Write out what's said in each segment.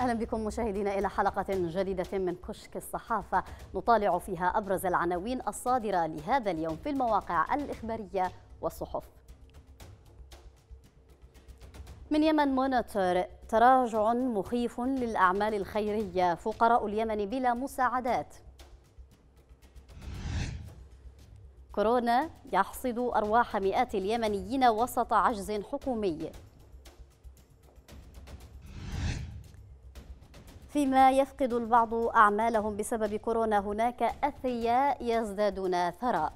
أهلا بكم مشاهدينا إلى حلقة جديدة من كشك الصحافة نطالع فيها أبرز العناوين الصادرة لهذا اليوم في المواقع الإخبارية والصحف من يمن مونيتور تراجع مخيف للأعمال الخيرية فقراء اليمن بلا مساعدات كورونا يحصد أرواح مئات اليمنيين وسط عجز حكومي فيما يفقد البعض أعمالهم بسبب كورونا هناك أثرياء يزدادون ثراء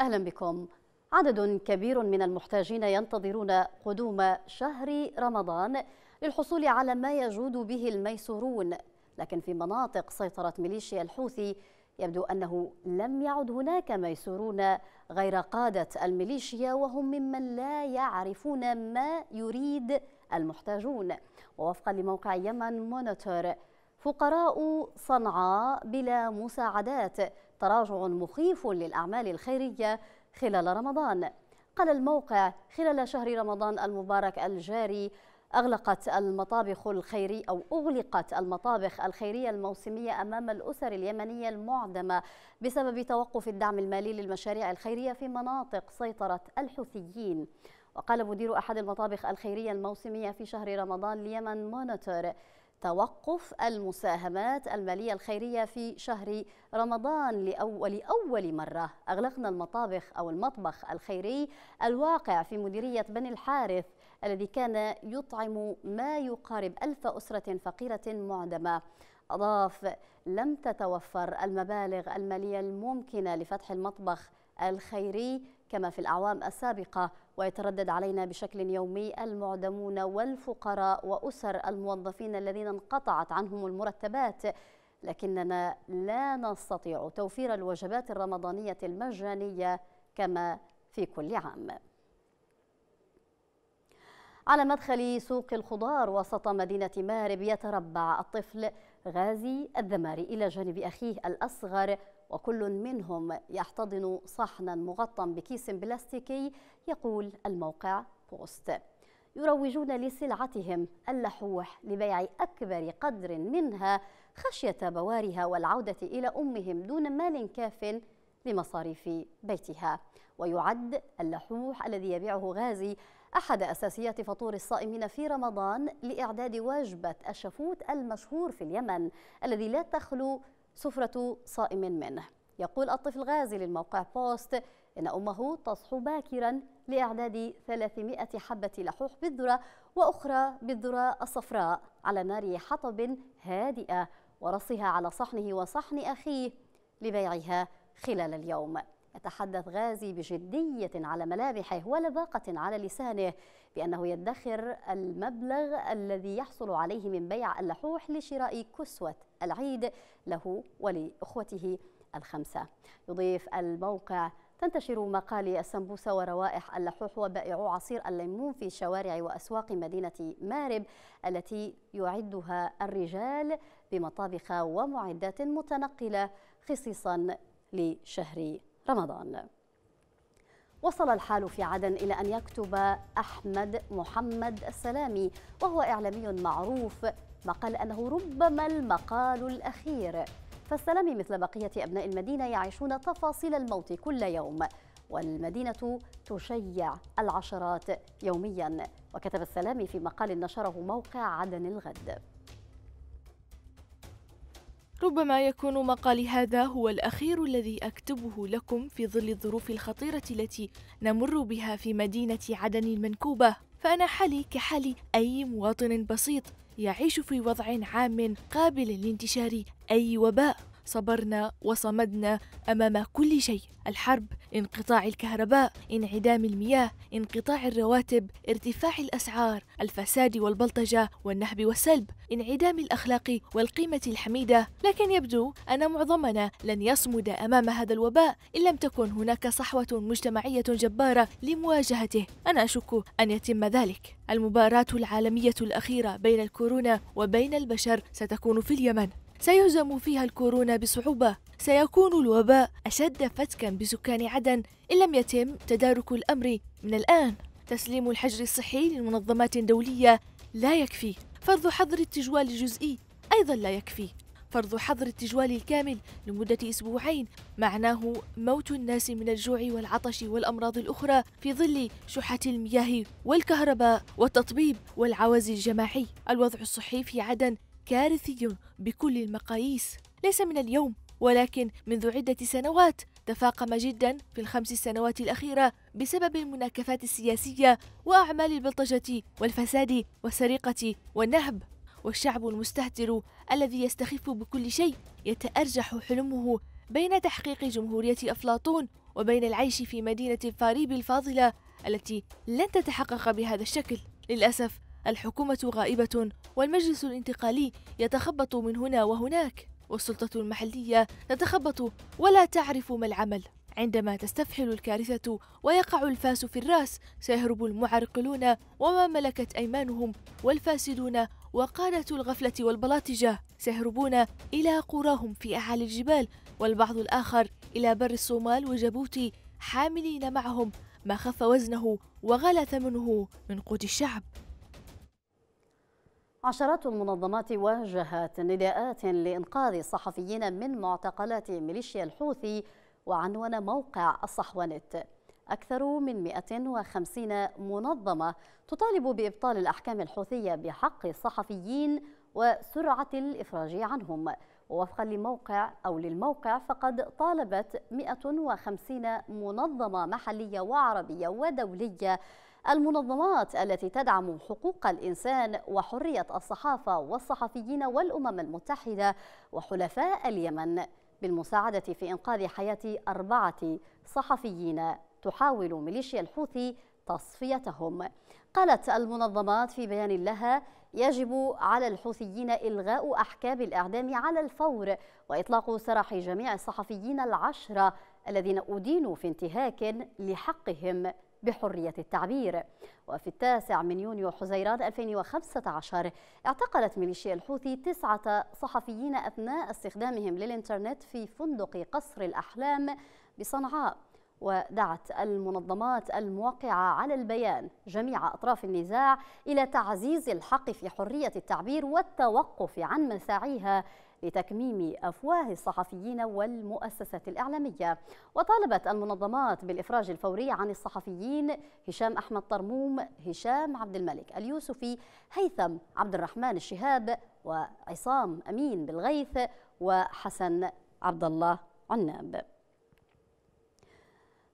أهلا بكم عدد كبير من المحتاجين ينتظرون قدوم شهر رمضان للحصول على ما يجود به الميسورون لكن في مناطق سيطرة ميليشيا الحوثي يبدو أنه لم يعد هناك ميسورون غير قادة الميليشيا وهم ممن لا يعرفون ما يريد المحتاجون ووفقا لموقع يمن مونيتور فقراء صنعاء بلا مساعدات تراجع مخيف للأعمال الخيرية خلال رمضان قال الموقع خلال شهر رمضان المبارك الجاري أغلقت المطابخ الخيري أو أغلقت المطابخ الخيرية الموسمية أمام الأسر اليمنية المعدمة بسبب توقف الدعم المالي للمشاريع الخيرية في مناطق سيطرة الحوثيين وقال مدير أحد المطابخ الخيرية الموسمية في شهر رمضان ليمن مونيتور توقف المساهمات المالية الخيرية في شهر رمضان لأول أول مرة أغلقنا المطابخ أو المطبخ الخيري الواقع في مديرية بني الحارث الذي كان يطعم ما يقارب ألف أسرة فقيرة معدمة أضاف لم تتوفر المبالغ المالية الممكنة لفتح المطبخ الخيري كما في الأعوام السابقة ويتردد علينا بشكل يومي المعدمون والفقراء وأسر الموظفين الذين انقطعت عنهم المرتبات لكننا لا نستطيع توفير الوجبات الرمضانية المجانية كما في كل عام على مدخل سوق الخضار وسط مدينة مارب يتربع الطفل غازي الذماري إلى جانب أخيه الأصغر وكل منهم يحتضن صحنا مغطى بكيس بلاستيكي يقول الموقع بوست يروجون لسلعتهم اللحوح لبيع أكبر قدر منها خشية بوارها والعودة إلى أمهم دون مال كاف لمصاريف بيتها ويعد اللحوح الذي يبيعه غازي أحد أساسيات فطور الصائمين في رمضان لإعداد وجبة الشفوت المشهور في اليمن الذي لا تخلو سفرة صائم منه يقول الطفل غازي للموقع بوست إن أمه تصحو باكرا لإعداد 300 حبة لحوح بالذرة وأخرى بالذرة الصفراء على نار حطب هادئة ورصها على صحنه وصحن أخيه لبيعها خلال اليوم يتحدث غازي بجدية على ملامحه ولباقة على لسانه بأنه يدخر المبلغ الذي يحصل عليه من بيع اللحوح لشراء كسوة العيد له ولإخوته الخمسة يضيف الموقع تنتشر مقالي السمبوسة وروائح اللحوح وبائعو عصير الليمون في شوارع وأسواق مدينة مارب التي يعدها الرجال بمطابخ ومعدات متنقلة خصيصا لشهر رمضان وصل الحال في عدن إلى أن يكتب أحمد محمد السلامي وهو إعلامي معروف مقال أنه ربما المقال الأخير فالسلامي مثل بقية أبناء المدينة يعيشون تفاصيل الموت كل يوم والمدينة تشيع العشرات يوميا وكتب السلامي في مقال نشره موقع عدن الغد ربما يكون مقالي هذا هو الأخير الذي أكتبه لكم في ظل الظروف الخطيرة التي نمر بها في مدينة عدن المنكوبة، فأنا حالي كحال أي مواطن بسيط يعيش في وضع عام قابل لانتشار أي وباء، صبرنا وصمدنا أمام كل شيء، الحرب، انقطاع الكهرباء انعدام المياه انقطاع الرواتب ارتفاع الأسعار الفساد والبلطجة والنهب والسلب انعدام الأخلاق والقيمة الحميدة لكن يبدو أن معظمنا لن يصمد أمام هذا الوباء إن لم تكن هناك صحوة مجتمعية جبارة لمواجهته أنا أشك أن يتم ذلك المباراة العالمية الأخيرة بين الكورونا وبين البشر ستكون في اليمن سيهزم فيها الكورونا بصعوبة سيكون الوباء أشد فتكا بسكان عدن إن لم يتم تدارك الأمر من الآن تسليم الحجر الصحي لمنظمات دولية لا يكفي فرض حظر التجوال الجزئي أيضا لا يكفي فرض حظر التجوال الكامل لمدة أسبوعين معناه موت الناس من الجوع والعطش والأمراض الأخرى في ظل شحة المياه والكهرباء والتطبيب والعوز الجماعي الوضع الصحي في عدن كارثي بكل المقاييس ليس من اليوم ولكن منذ عدة سنوات تفاقم جدا في الخمس سنوات الأخيرة بسبب المناكفات السياسية وأعمال البلطجة والفساد والسرقة والنهب والشعب المستهتر الذي يستخف بكل شيء يتأرجح حلمه بين تحقيق جمهورية أفلاطون وبين العيش في مدينة الفاريب الفاضلة التي لن تتحقق بهذا الشكل للأسف الحكومة غائبة والمجلس الانتقالي يتخبط من هنا وهناك والسلطة المحلية تتخبط ولا تعرف ما العمل عندما تستفحل الكارثة ويقع الفاس في الرأس سيهرب المعرقلون وما ملكت أيمانهم والفاسدون وقادة الغفلة والبلاطجة سيهربون إلى قراهم في أعالي الجبال والبعض الآخر إلى بر الصومال وجبوتي حاملين معهم ما خف وزنه وغلى ثمنه من قوت الشعب عشرات المنظمات وجهت نداءات لإنقاذ الصحفيين من معتقلات ميليشيا الحوثي وعنون موقع الصحوانت أكثر من 150 منظمة تطالب بإبطال الأحكام الحوثية بحق الصحفيين وسرعة الإفراج عنهم ووفقا لموقع أو للموقع فقد طالبت 150 منظمة محلية وعربية ودولية المنظمات التي تدعم حقوق الإنسان وحرية الصحافة والصحفيين والأمم المتحدة وحلفاء اليمن بالمساعدة في إنقاذ حياة أربعة صحفيين تحاول ميليشيا الحوثي تصفيتهم قالت المنظمات في بيان لها يجب على الحوثيين إلغاء أحكام الإعدام على الفور وإطلاق سراح جميع الصحفيين العشرة الذين أدينوا في انتهاك لحقهم بحرية التعبير وفي التاسع من يونيو حزيران 2015 اعتقلت ميليشيا الحوثي تسعة صحفيين أثناء استخدامهم للإنترنت في فندق قصر الأحلام بصنعاء ودعت المنظمات الموقعة على البيان جميع أطراف النزاع إلى تعزيز الحق في حرية التعبير والتوقف عن مساعيها لتكميم أفواه الصحفيين والمؤسسات الإعلامية وطالبت المنظمات بالإفراج الفوري عن الصحفيين هشام أحمد طرموم هشام عبد الملك اليوسفي هيثم عبد الرحمن الشهاب وعصام أمين بالغيث وحسن عبد الله عناب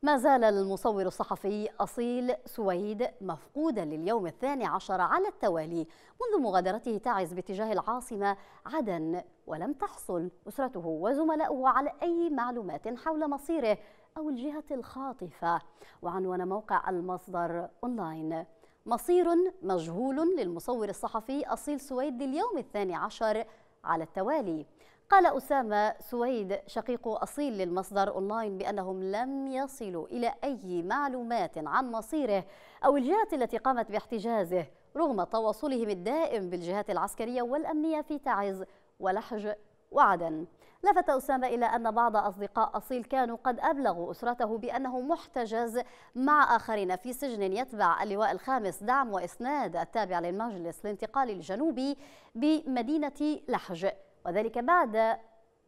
ما زال المصور الصحفي أصيل سويد مفقودا لليوم الثاني عشر على التوالي منذ مغادرته تعز باتجاه العاصمة عدن ولم تحصل أسرته وزملاؤه على أي معلومات حول مصيره أو الجهة الخاطفة وعنوان موقع المصدر أونلاين مصير مجهول للمصور الصحفي أصيل سويد لليوم الثاني عشر على التوالي قال أسامة سويد شقيق أصيل للمصدر أونلاين بأنهم لم يصلوا إلى أي معلومات عن مصيره أو الجهات التي قامت باحتجازه رغم تواصلهم الدائم بالجهات العسكرية والأمنية في تعز ولحج وعدن لفت أسامة إلى أن بعض أصدقاء أصيل كانوا قد أبلغوا أسرته بأنه محتجز مع آخرين في سجن يتبع اللواء الخامس دعم وإسناد التابع للمجلس الانتقالي الجنوبي بمدينة لحج وذلك بعد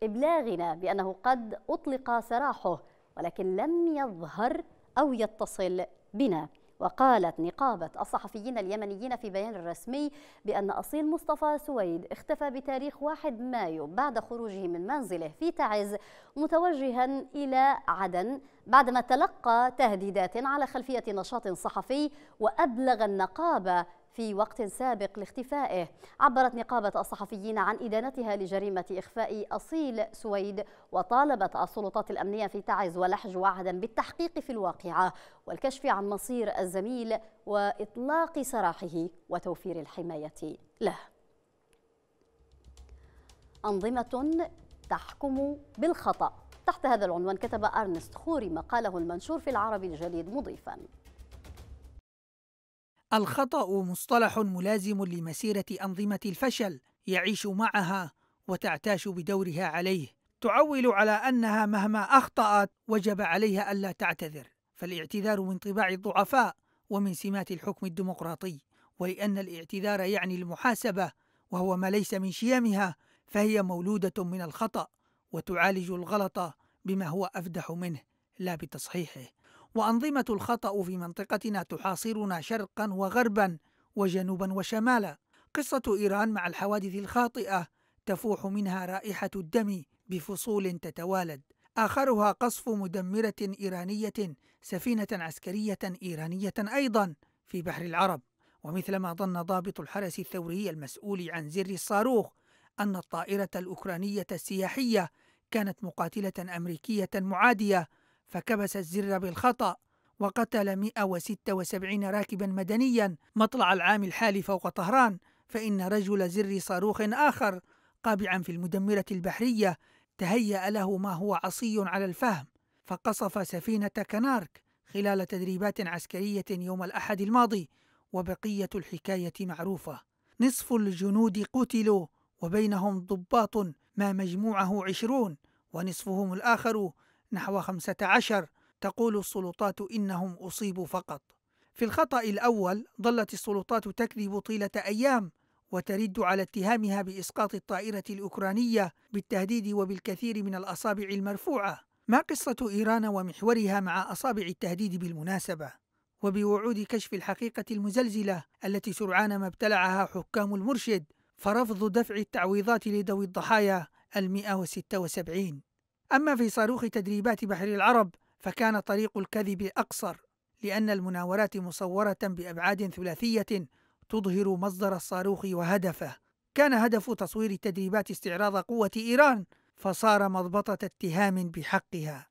إبلاغنا بأنه قد أطلق سراحه ولكن لم يظهر أو يتصل بنا وقالت نقابة الصحفيين اليمنيين في بيان رسمي بأن أصيل مصطفى سويد اختفى بتاريخ 1 مايو بعد خروجه من منزله في تعز متوجها إلى عدن بعدما تلقى تهديدات على خلفية نشاط صحفي وأبلغ النقابة في وقت سابق لاختفائه عبرت نقابة الصحفيين عن إدانتها لجريمة إخفاء أصيل سويد وطالبت السلطات الأمنية في تعز ولحج وعدا بالتحقيق في الواقعة والكشف عن مصير الزميل وإطلاق سراحه وتوفير الحماية له أنظمة تحكم بالخطأ تحت هذا العنوان كتب أرنست خوري مقاله المنشور في العربي الجديد مضيفاً الخطأ مصطلح ملازم لمسيرة أنظمة الفشل يعيش معها وتعتاش بدورها عليه تعول على أنها مهما أخطأت وجب عليها ألا تعتذر فالاعتذار من طباع الضعفاء ومن سمات الحكم الديمقراطي ولأن الاعتذار يعني المحاسبة وهو ما ليس من شيمها فهي مولودة من الخطأ وتعالج الغلط بما هو أفدح منه لا بتصحيحه وأنظمة الخطأ في منطقتنا تحاصرنا شرقا وغربا وجنوبا وشمالا قصة إيران مع الحوادث الخاطئة تفوح منها رائحة الدم بفصول تتوالد آخرها قصف مدمرة إيرانية سفينة عسكرية إيرانية أيضا في بحر العرب ومثلما ظن ضابط الحرس الثوري المسؤول عن زر الصاروخ أن الطائرة الأوكرانية السياحية كانت مقاتلة أمريكية معادية فكبس الزر بالخطأ وقتل 176 راكبا مدنيا مطلع العام الحالي فوق طهران فإن رجل زر صاروخ آخر قابعا في المدمرة البحرية تهيأ له ما هو عصي على الفهم فقصف سفينة كنارك خلال تدريبات عسكرية يوم الأحد الماضي وبقية الحكاية معروفة نصف الجنود قتلوا وبينهم ضباط ما مجموعه عشرون ونصفهم الآخر نحو 15 تقول السلطات إنهم أصيبوا فقط في الخطأ الأول ظلت السلطات تكذب طيلة أيام وترد على اتهامها بإسقاط الطائرة الأوكرانية بالتهديد وبالكثير من الأصابع المرفوعة ما قصة إيران ومحورها مع أصابع التهديد بالمناسبة؟ وبوعود كشف الحقيقة المزلزلة التي سرعان ما ابتلعها حكام المرشد فرفض دفع التعويضات لذوي الضحايا المئة وستة وسبعين أما في صاروخ تدريبات بحر العرب فكان طريق الكذب أقصر لأن المناورات مصورة بأبعاد ثلاثية تظهر مصدر الصاروخ وهدفه كان هدف تصوير التدريبات استعراض قوة إيران فصار مضبطة اتهام بحقها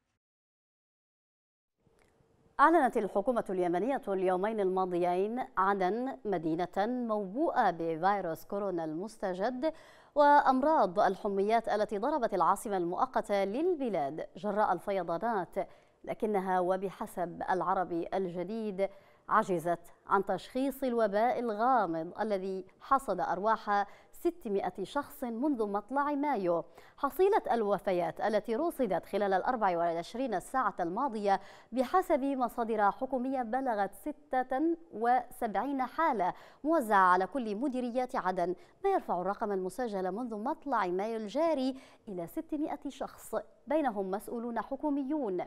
أعلنت الحكومة اليمنية اليومين الماضيين عدن مدينة موبوءة بفيروس كورونا المستجد وأمراض الحميات التي ضربت العاصمة المؤقتة للبلاد جراء الفيضانات لكنها وبحسب العربي الجديد عجزت عن تشخيص الوباء الغامض الذي حصد أرواح 600 شخص منذ مطلع مايو حصيلة الوفيات التي رصدت خلال ال 24 ساعة الماضية بحسب مصادر حكومية بلغت 76 حالة موزعة على كل مديريات عدن ما يرفع الرقم المسجل منذ مطلع مايو الجاري إلى 600 شخص بينهم مسؤولون حكوميون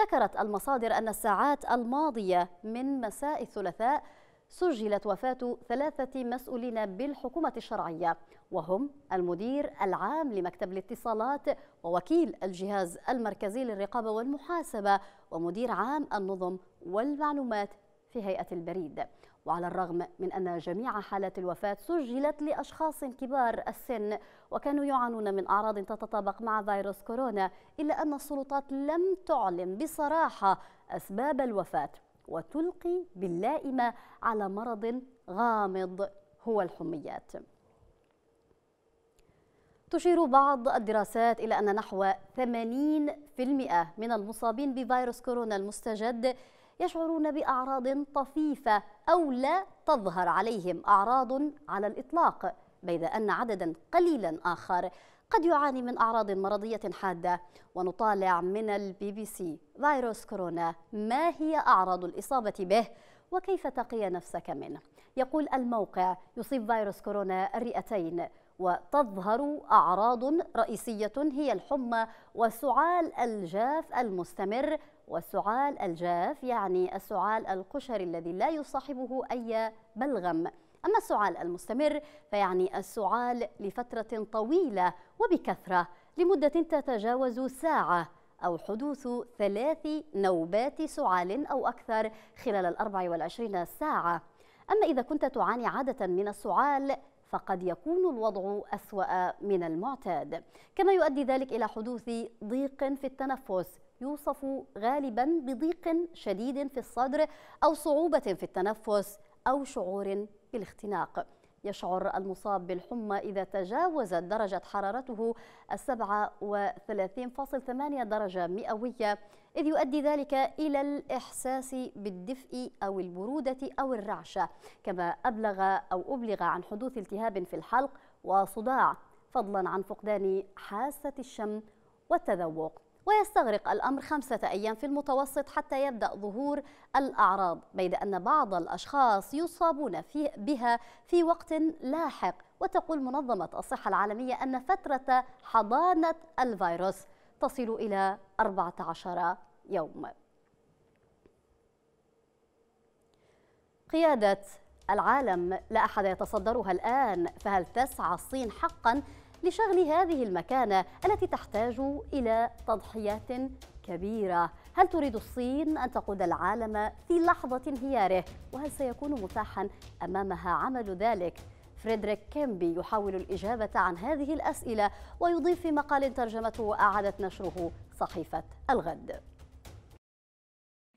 ذكرت المصادر أن الساعات الماضية من مساء الثلاثاء سجلت وفاة ثلاثة مسؤولين بالحكومة الشرعية وهم المدير العام لمكتب الاتصالات ووكيل الجهاز المركزي للرقابة والمحاسبة ومدير عام النظم والمعلومات في هيئة البريد وعلى الرغم من أن جميع حالات الوفاة سجلت لأشخاص كبار السن وكانوا يعانون من أعراض تتطابق مع فيروس كورونا إلا أن السلطات لم تعلم بصراحة أسباب الوفاة وتلقي باللائمة على مرض غامض هو الحميات تشير بعض الدراسات إلى أن نحو 80% من المصابين بفيروس كورونا المستجد يشعرون بأعراض طفيفة أو لا تظهر عليهم أعراض على الإطلاق بيد أن عددا قليلا آخر قد يعاني من أعراض مرضية حادة ونطالع من البي بي سي فيروس كورونا ما هي أعراض الإصابة به وكيف تقي نفسك منه يقول الموقع يصيب فيروس كورونا الرئتين وتظهر أعراض رئيسية هي الحمى وسعال الجاف المستمر والسعال الجاف يعني السعال القشري الذي لا يصاحبه أي بلغم أما السعال المستمر فيعني السعال لفترة طويلة وبكثرة لمدة تتجاوز ساعة أو حدوث ثلاث نوبات سعال أو أكثر خلال الأربع والعشرين ساعة أما إذا كنت تعاني عادة من السعال فقد يكون الوضع أسوأ من المعتاد كما يؤدي ذلك إلى حدوث ضيق في التنفس يوصف غالبا بضيق شديد في الصدر أو صعوبة في التنفس أو شعور الاختناق يشعر المصاب بالحمى إذا تجاوزت درجة حرارته 37.8 درجة مئوية إذ يؤدي ذلك إلى الإحساس بالدفء أو البرودة أو الرعشة كما أبلغ أو أبلغ عن حدوث التهاب في الحلق وصداع فضلا عن فقدان حاسة الشم والتذوق ويستغرق الأمر خمسة أيام في المتوسط حتى يبدأ ظهور الأعراض بيد أن بعض الأشخاص يصابون في بها في وقت لاحق وتقول منظمة الصحة العالمية أن فترة حضانة الفيروس تصل إلى 14 يوم قيادة العالم لا أحد يتصدرها الآن فهل تسعى الصين حقاً لشغل هذه المكانة التي تحتاج إلى تضحيات كبيرة هل تريد الصين أن تقود العالم في لحظة انهياره؟ وهل سيكون متاحا أمامها عمل ذلك؟ فريدريك كيمبي يحاول الإجابة عن هذه الأسئلة ويضيف في مقال ترجمته وأعادت نشره صحيفة الغد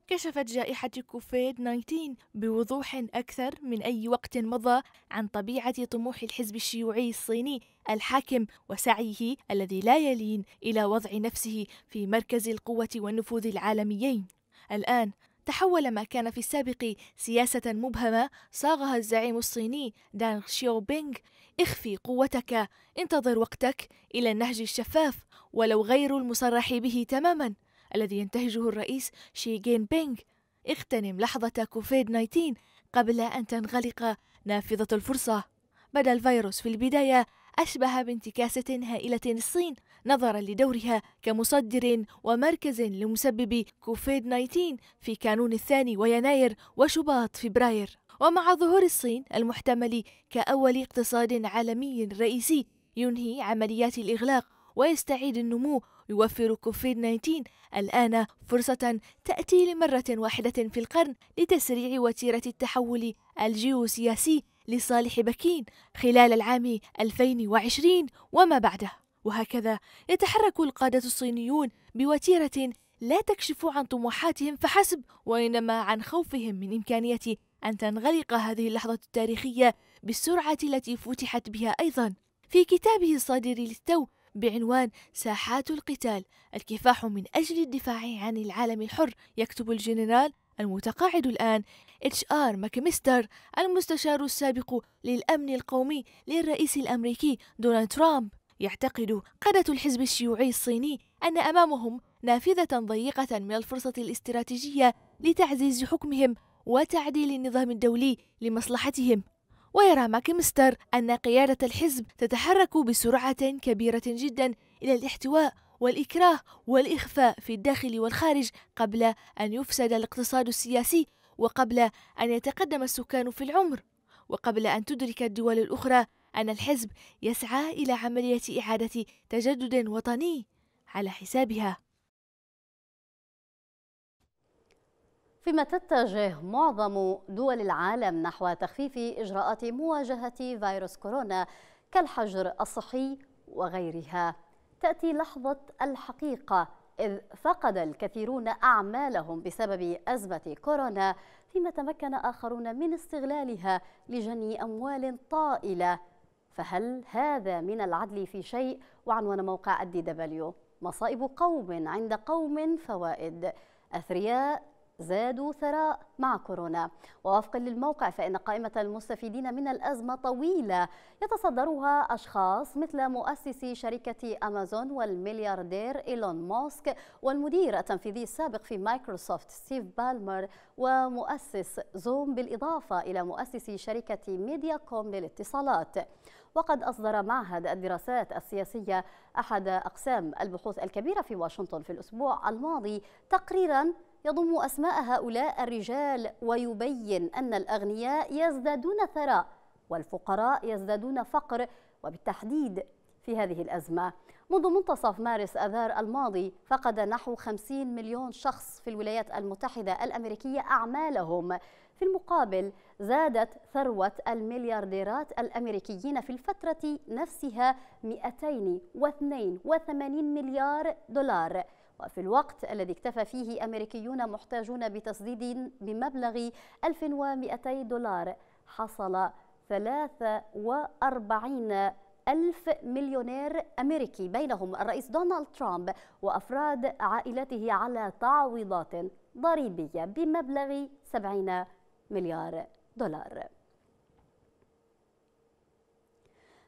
كشفت جائحة كوفيد 19 بوضوح أكثر من أي وقت مضى عن طبيعة طموح الحزب الشيوعي الصيني الحاكم وسعيه الذي لا يلين إلى وضع نفسه في مركز القوة والنفوذ العالميين. الآن تحول ما كان في السابق سياسة مبهمة صاغها الزعيم الصيني دانغ بينغ اخفي قوتك انتظر وقتك إلى النهج الشفاف ولو غير المصرح به تماما الذي ينتهجه الرئيس شي جين بينغ اغتنم لحظة كوفيد 19 قبل أن تنغلق نافذة الفرصة بدا الفيروس في البداية أشبه بانتكاسة هائلة الصين نظرا لدورها كمصدر ومركز لمسبب كوفيد 19 في كانون الثاني ويناير وشباط فبراير ومع ظهور الصين المحتمل كأول اقتصاد عالمي رئيسي ينهي عمليات الإغلاق ويستعيد النمو يوفر كوفيد 19 الآن فرصة تأتي لمرة واحدة في القرن لتسريع وتيرة التحول الجيوسياسي لصالح بكين خلال العام 2020 وما بعده وهكذا يتحرك القادة الصينيون بوتيرة لا تكشف عن طموحاتهم فحسب وإنما عن خوفهم من إمكانية أن تنغلق هذه اللحظة التاريخية بالسرعة التي فتحت بها أيضا في كتابه الصادر للتو بعنوان ساحات القتال الكفاح من أجل الدفاع عن العالم الحر يكتب الجنرال المتقاعد الآن اتش آر ماكمستر المستشار السابق للأمن القومي للرئيس الأمريكي دونالد ترامب يعتقد قادة الحزب الشيوعي الصيني أن أمامهم نافذة ضيقة من الفرصة الاستراتيجية لتعزيز حكمهم وتعديل النظام الدولي لمصلحتهم ويرى ماكمستر أن قيادة الحزب تتحرك بسرعة كبيرة جدا إلى الاحتواء والإكراه والإخفاء في الداخل والخارج قبل أن يفسد الاقتصاد السياسي وقبل أن يتقدم السكان في العمر وقبل أن تدرك الدول الأخرى أن الحزب يسعى إلى عملية إعادة تجدد وطني على حسابها فيما تتجه معظم دول العالم نحو تخفيف إجراءات مواجهة فيروس كورونا كالحجر الصحي وغيرها تأتي لحظة الحقيقة إذ فقد الكثيرون أعمالهم بسبب أزمة كورونا فيما تمكن آخرون من استغلالها لجني أموال طائلة فهل هذا من العدل في شيء؟ وعنوان موقع الدي دبليو مصائب قوم عند قوم فوائد أثرياء زادوا ثراء مع كورونا ووفقا للموقع فإن قائمة المستفيدين من الأزمة طويلة يتصدرها أشخاص مثل مؤسسي شركة أمازون والملياردير إيلون ماسك والمدير التنفيذي السابق في مايكروسوفت ستيف بالمر ومؤسس زوم بالإضافة إلى مؤسسي شركة ميديا كوم للاتصالات وقد أصدر معهد الدراسات السياسية أحد أقسام البحوث الكبيرة في واشنطن في الأسبوع الماضي تقريرا يضم أسماء هؤلاء الرجال ويبين أن الأغنياء يزدادون ثراء والفقراء يزدادون فقر وبالتحديد في هذه الأزمة منذ منتصف مارس أذار الماضي فقد نحو 50 مليون شخص في الولايات المتحدة الأمريكية أعمالهم في المقابل زادت ثروة المليارديرات الأمريكيين في الفترة نفسها 282 مليار دولار وفي الوقت الذي اكتفى فيه أمريكيون محتاجون بتسديد بمبلغ 1200 دولار حصل 43 ألف مليونير أمريكي بينهم الرئيس دونالد ترامب وأفراد عائلته على تعويضات ضريبية بمبلغ 70 مليار دولار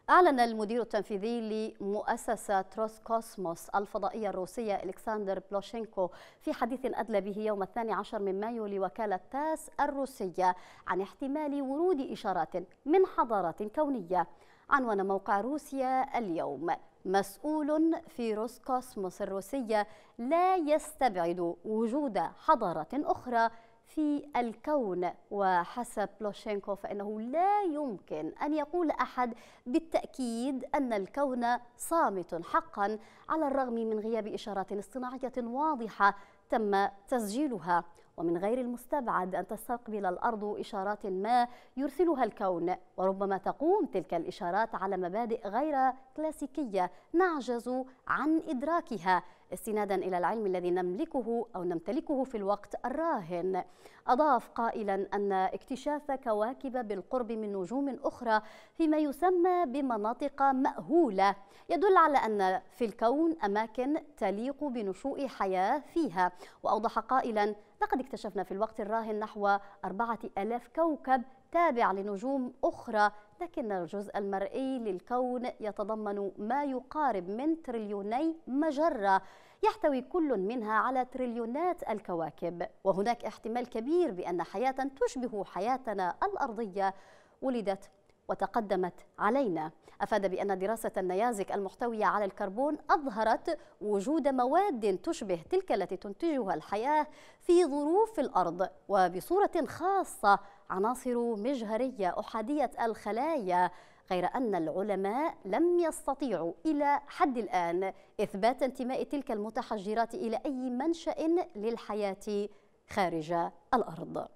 أعلن المدير التنفيذي لمؤسسة تروس كوسموس الفضائية الروسية إلكسندر بلوشينكو في حديث أدلى به يوم الثاني عشر من مايو لوكالة تاس الروسية عن احتمال ورود إشارات من حضارات كونية عنوان موقع روسيا اليوم مسؤول في روسكوسموس الروسية لا يستبعد وجود حضارة أخرى في الكون وحسب بلوشينكو فإنه لا يمكن أن يقول أحد بالتأكيد أن الكون صامت حقا على الرغم من غياب إشارات اصطناعية واضحة تم تسجيلها ومن غير المستبعد أن تستقبل الأرض إشارات ما يرسلها الكون وربما تقوم تلك الإشارات على مبادئ غير كلاسيكية نعجز عن إدراكها استنادا إلى العلم الذي نملكه أو نمتلكه في الوقت الراهن أضاف قائلا أن اكتشاف كواكب بالقرب من نجوم أخرى فيما يسمى بمناطق مأهولة يدل على أن في الكون أماكن تليق بنشوء حياة فيها وأوضح قائلا لقد اكتشفنا في الوقت الراهن نحو 4000 كوكب تابع لنجوم أخرى لكن الجزء المرئي للكون يتضمن ما يقارب من تريليوني مجرة يحتوي كل منها على تريليونات الكواكب وهناك احتمال كبير بأن حياة تشبه حياتنا الأرضية ولدت وتقدمت علينا أفاد بأن دراسة النيازك المحتوية على الكربون أظهرت وجود مواد تشبه تلك التي تنتجها الحياة في ظروف الأرض وبصورة خاصة عناصر مجهرية أحادية الخلايا غير أن العلماء لم يستطيعوا إلى حد الآن إثبات انتماء تلك المتحجرات إلى أي منشأ للحياة خارج الأرض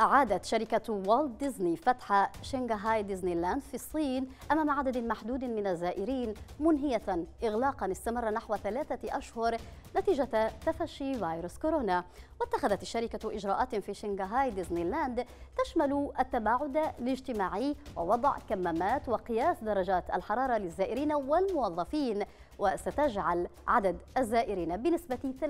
أعادت شركة والت ديزني فتح شنغهاي ديزني لاند في الصين أمام عدد محدود من الزائرين منهية إغلاقا استمر نحو ثلاثة أشهر نتيجة تفشي فيروس كورونا واتخذت الشركة إجراءات في شنغهاي ديزني لاند تشمل التباعد الاجتماعي ووضع كمامات وقياس درجات الحرارة للزائرين والموظفين وستجعل عدد الزائرين بنسبة 30%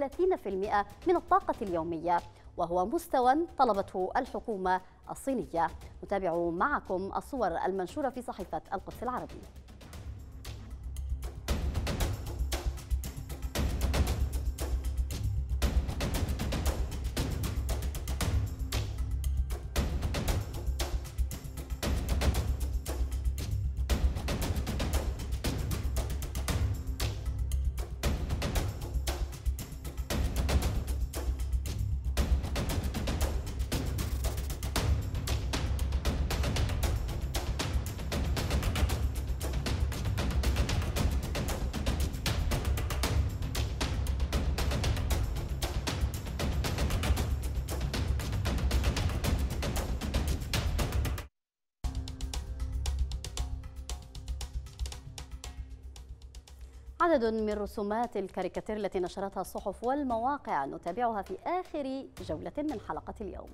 من الطاقة اليومية وهو مستوى طلبته الحكومة الصينية نتابع معكم الصور المنشورة في صحيفة القدس العربي عدد من رسومات الكاريكاتير التي نشرتها الصحف والمواقع نتابعها في آخر جولة من حلقة اليوم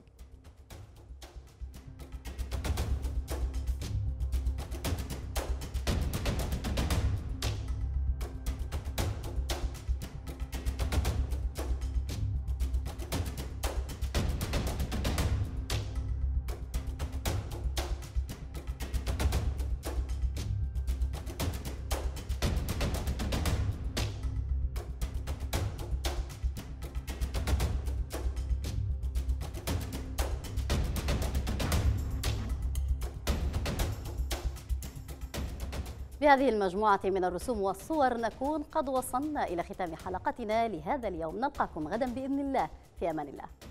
بهذه المجموعة من الرسوم والصور نكون قد وصلنا إلى ختام حلقتنا لهذا اليوم نلقاكم غدا بإذن الله في أمان الله